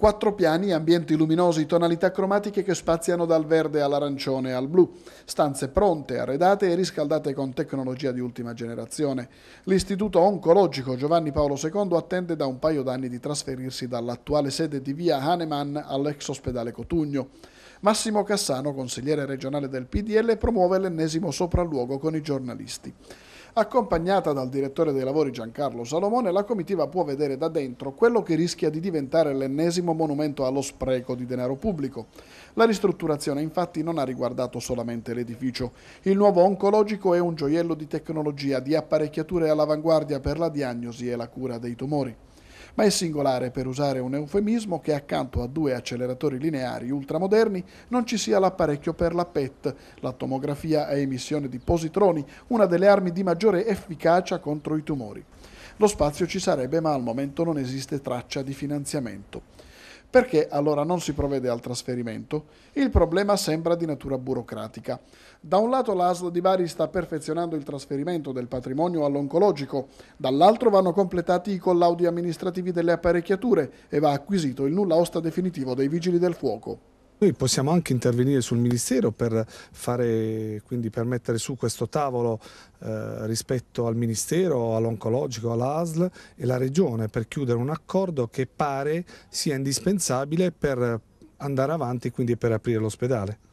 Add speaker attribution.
Speaker 1: Quattro piani, ambienti luminosi, tonalità cromatiche che spaziano dal verde all'arancione e al blu. Stanze pronte, arredate e riscaldate con tecnologia di ultima generazione. L'Istituto Oncologico Giovanni Paolo II attende da un paio d'anni di trasferirsi dall'attuale sede di via Hahnemann all'ex ospedale Cotugno. Massimo Cassano, consigliere regionale del PDL, promuove l'ennesimo sopralluogo con i giornalisti. Accompagnata dal direttore dei lavori Giancarlo Salomone, la comitiva può vedere da dentro quello che rischia di diventare l'ennesimo monumento allo spreco di denaro pubblico. La ristrutturazione infatti non ha riguardato solamente l'edificio. Il nuovo oncologico è un gioiello di tecnologia, di apparecchiature all'avanguardia per la diagnosi e la cura dei tumori ma è singolare, per usare un eufemismo, che accanto a due acceleratori lineari ultramoderni non ci sia l'apparecchio per la PET, la tomografia a emissione di positroni, una delle armi di maggiore efficacia contro i tumori. Lo spazio ci sarebbe, ma al momento non esiste traccia di finanziamento. Perché allora non si provvede al trasferimento? Il problema sembra di natura burocratica. Da un lato l'ASL di Bari sta perfezionando il trasferimento del patrimonio all'oncologico, dall'altro vanno completati i collaudi amministrativi delle apparecchiature e va acquisito il nulla osta definitivo dei vigili del fuoco.
Speaker 2: Noi possiamo anche intervenire sul Ministero per, fare, per mettere su questo tavolo eh, rispetto al Ministero, all'Oncologico, all'ASL e la Regione per chiudere un accordo che pare sia indispensabile per andare avanti e quindi per aprire l'ospedale.